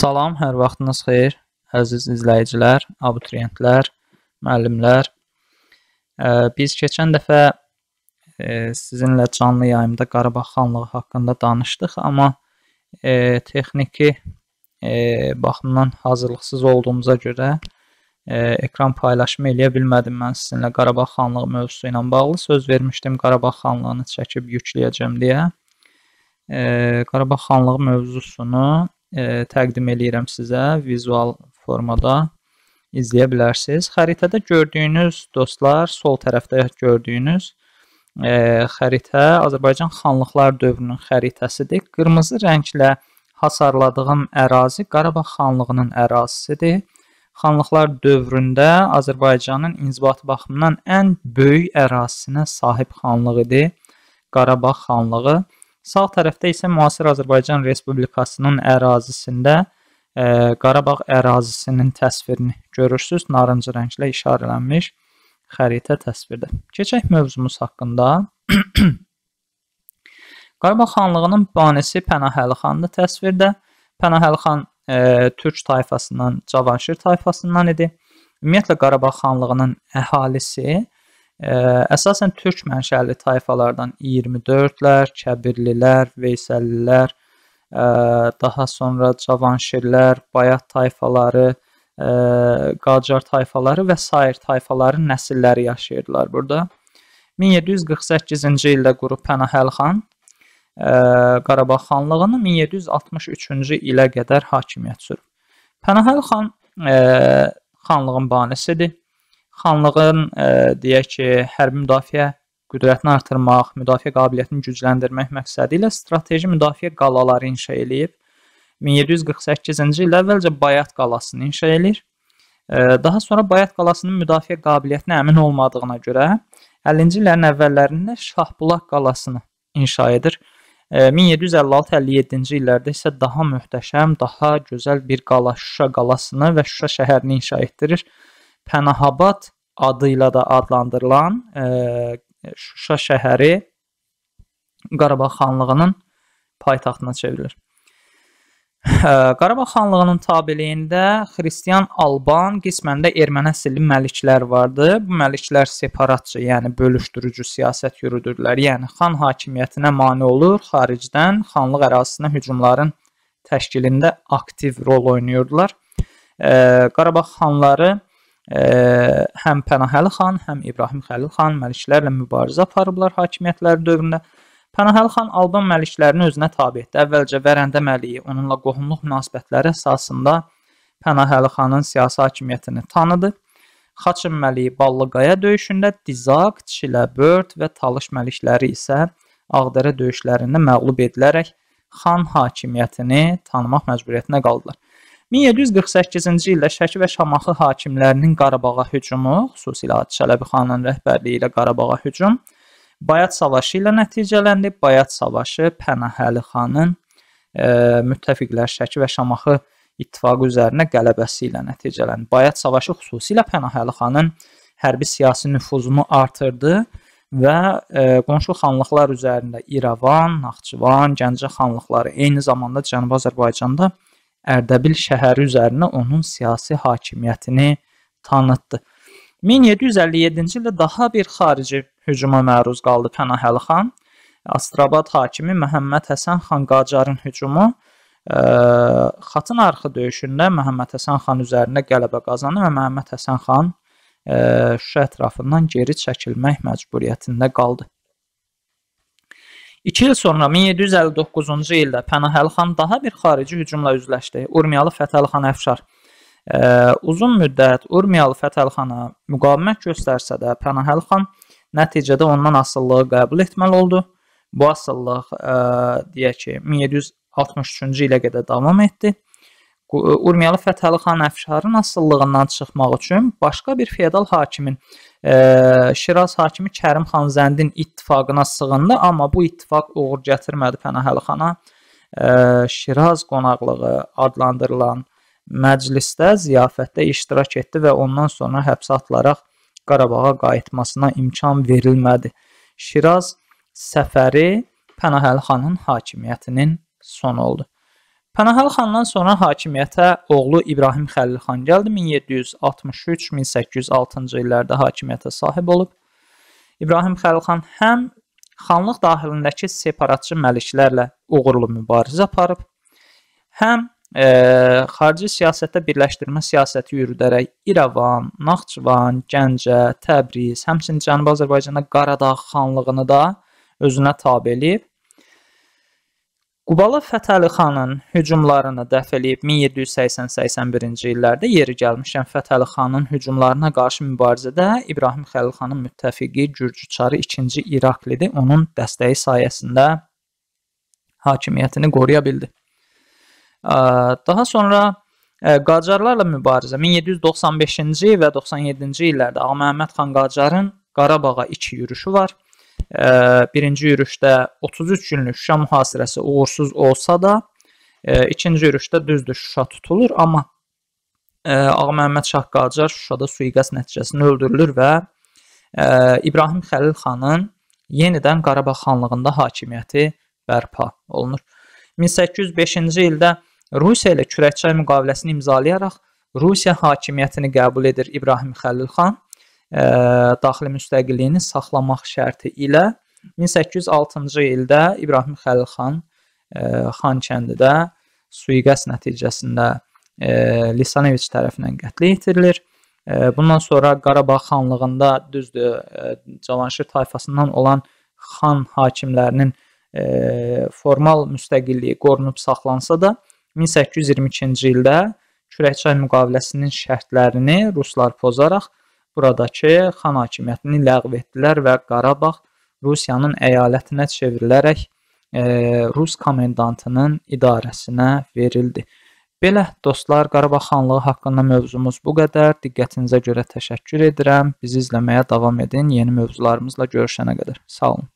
Salam, hər vaxtınız xeyir, əziz izləyicilər, abituriyentlər, müəllimlər. Biz keçən dəfə e, sizinlə canlı yayımda Qarabağ xanlığı haqqında danışdıq, amma e, texniki e, baxımdan hazırlıqsız olduğumuza görə ekran paylaşımı eləyə bilmədim mən sizinlə Qarabağ xanlığı mövzusu ilə bağlı. Söz vermişdim Qarabağ xanlığını çəkib yükləyəcəm deyə. Qarabağ xanlığı mövzusunu e, təqdim eləyirəm sizə vizual formada izləyə bilərsiniz. Xəritədə gördüyünüz dostlar, sol tərəfdə gördüyünüz e, xəritə Azərbaycan xanlıqlar dövrünün xəritəsidir. Qırmızı rənglə hasarladığım ərazi Qarabağ xanlığının ərazisidir. Xanlıqlar dövründə Azərbaycanın inzibati baxımından ən böyük ərazisinə sahib xanlıq idi Qarabağ xanlığı. Sağ tərəfdə isə müasir Azərbaycan Respublikasının ərazisində ə, e, Qarabağ ərazisinin təsvirini görürsüz. Narıncı rənglə işarələnmiş xəritə təsvirdə. Keçək mövzumuz haqqında. Qarabağ xanlığının banisi Pənahəli xandı təsvirdə. Pənahəli xan ə, e, türk tayfasından, Cavanşir tayfasından idi. Ümumiyyətlə Qarabağ xanlığının əhalisi Əsasən türk mənşəli tayfalardan 24-lər, Kəbirlilər, Veysəllilər, ə, daha sonra Cavanşirlər, Bayat tayfaları, ə, Qacar tayfaları və sair tayfaların nəsilləri yaşayırdılar burada. 1748-ci ildə quru Pənahəl xan ə, Qarabağ xanlığını 1763-cü ilə qədər hakimiyyət sürüb. Pənahəl xan ə, xanlığın banisidir. Xanlığın ə, e, deyək ki, hərbi müdafiə qüdrətini artırmaq, müdafiə qabiliyyətini gücləndirmək məqsədi ilə strateji müdafiə qalaları inşa eləyib. 1748-ci ildə əvvəlcə Bayat qalasını inşa eləyir. E, daha sonra Bayat qalasının müdafiə qabiliyyətinə əmin olmadığına görə 50-ci illərin əvvəllərində Şahbulaq qalasını inşa edir. 1756-57-ci e, illərdə isə daha möhtəşəm, daha gözəl bir qala Şuşa qalasını və Şuşa şəhərini inşa etdirir. Pənahabad adı ilə də adlandırılan ə, e, Şuşa şəhəri Qarabağ xanlığının paytaxtına çevrilir. Ə, e, Qarabağ xanlığının tabeliyində xristian Alban, qismən də erməni əsilli məliklər vardı. Bu məliklər separatçı, yəni bölüşdürücü siyasət yürüdürdülər. Yəni xan hakimiyyətinə mane olur, xaricdən xanlıq ərazisinə hücumların təşkilində aktiv rol oynayırdılar. Ə, e, Qarabağ xanları həm Pənahəli xan, həm İbrahim Xəlil xan məliklərlə mübarizə aparıblar hakimiyyətləri dövründə. Pənahəli xan Alban məliklərini özünə tabe etdi. Əvvəlcə Vərəndə məliyi onunla qohumluq münasibətləri əsasında Pənahəli xanın siyasi hakimiyyətini tanıdı. Xaçın məliyi Ballıqaya döyüşündə Dizaq, Çiləbörd və Talış məlikləri isə Ağdərə döyüşlərində məğlub edilərək xan hakimiyyətini tanımaq məcburiyyətinə qaldılar. 1748-ci ildə Şəki və Şamaxı hakimlərinin Qarabağa hücumu, xüsusilə Hacı Çələbi xanın rəhbərliyi ilə Qarabağa hücum Bayat savaşı ilə nəticələndi. Bayat savaşı Pənahəli xanın e, müttəfiqlər Şəki və Şamaxı ittifaqı üzərinə qələbəsi ilə nəticələndi. Bayat savaşı xüsusilə Pənahəli xanın hərbi siyasi nüfuzunu artırdı və e, qonşu xanlıqlar üzərində İrəvan, Naxçıvan, Gəncə xanlıqları, eyni zamanda Cənubi Azərbaycanda e, Ərdəbil şəhəri üzərinə onun siyasi hakimiyyətini tanıtdı. 1757-ci ildə daha bir xarici hücuma məruz qaldı Pənahəli xan. Astrabad hakimi Məhəmməd Həsən xan Qacarın hücumu ə, e, Xatınarxı döyüşündə Məhəmməd Həsən xan üzərində qələbə qazandı və Məhəmməd Həsən xan ə, e, Şuşa ətrafından geri çəkilmək məcburiyyətində qaldı. İki il sonra 1759-cu ildə Pənahəli xan daha bir xarici hücumla üzləşdi. Urmiyalı Fətəli xan Əfşar. Ə, uzun müddət Urmiyalı Fətəli xana müqavimət göstərsə də Pənahəli xan nəticədə ondan asılılığı qəbul etməli oldu. Bu asıllıq ə, e, deyək ki, 1763-cü ilə qədər davam etdi. E, Urmiyalı Fətəli xan Əfşarın asıllığından çıxmaq üçün başqa bir feodal hakimin ə, e, Şiraz hakimi Kərim xan Zəndin ittifaqına sığındı, amma bu ittifaq uğur gətirmədi Pənahəli xana. Ə, e, Şiraz qonaqlığı adlandırılan məclisdə ziyafətdə iştirak etdi və ondan sonra həbsə atılaraq Qarabağa qayıtmasına imkan verilmədi. Şiraz səfəri Pənahəli xanın hakimiyyətinin sonu oldu. Pənahəli xandan sonra hakimiyyətə oğlu İbrahim Xəlil xan gəldi. 1763-1806-cı illərdə hakimiyyətə sahib olub. İbrahim Xəlil xan həm xanlıq daxilindəki separatçı məliklərlə uğurlu mübarizə aparıb, həm e, xarici siyasətdə birləşdirmə siyasəti yürüdərək İrəvan, Naxçıvan, Gəncə, Təbriz, həmçinin Cənubi Azərbaycanda Qaradağ xanlığını da özünə tabe eləyib Qubalı Fətəli xanın hücumlarını dəf eləyib 1780-81-ci illərdə yeri gəlmişən Fətəli xanın hücumlarına qarşı mübarizədə İbrahim Xəlil xanın müttəfiqi Gürcü çarı 2-ci İraklidi onun dəstəyi sayəsində hakimiyyətini qoruya bildi. Daha sonra e, Qacarlarla mübarizə 1795-ci və 97-ci illərdə Ağa Məhəmməd xan Qacarın Qarabağa iki yürüşü var birinci yürüşdə 33 günlük Şuşa mühasirəsi uğursuz olsa da, e, ikinci yürüşdə düzdür Şuşa tutulur, amma e, Ağaməhəmməd Şah Qacar Şuşada sui-qəsd nəticəsində öldürülür və e, İbrahim Xəlil xanın yenidən Qarabağ xanlığında hakimiyyəti bərpa olunur. 1805-ci ildə Rusiya ilə Kürəkçay müqaviləsini imzalayaraq Rusiya hakimiyyətini qəbul edir İbrahim Xəlil xan daxili müstəqilliyini saxlamaq şərti ilə 1806-cı ildə İbrahim Xəlil xan Xankəndidə sui-qəsd nəticəsində Lisaneviç tərəfindən qətlə yetirilir. Bundan sonra Qarabağ xanlığında düzdür Cavanşir tayfasından olan xan hakimlərinin formal müstəqilliyi qorunub saxlansa da 1822-ci ildə Kürəkçay müqaviləsinin şərtlərini ruslar pozaraq buradakı xan hakimiyyətini ləğv etdilər və Qarabağ Rusiyanın əyalətinə çevrilərək e, Rus komendantının idarəsinə verildi. Belə dostlar, Qarabağ xanlığı haqqında mövzumuz bu qədər. Diqqətinizə görə təşəkkür edirəm. Bizi izləməyə davam edin. Yeni mövzularımızla görüşənə qədər. Sağ olun.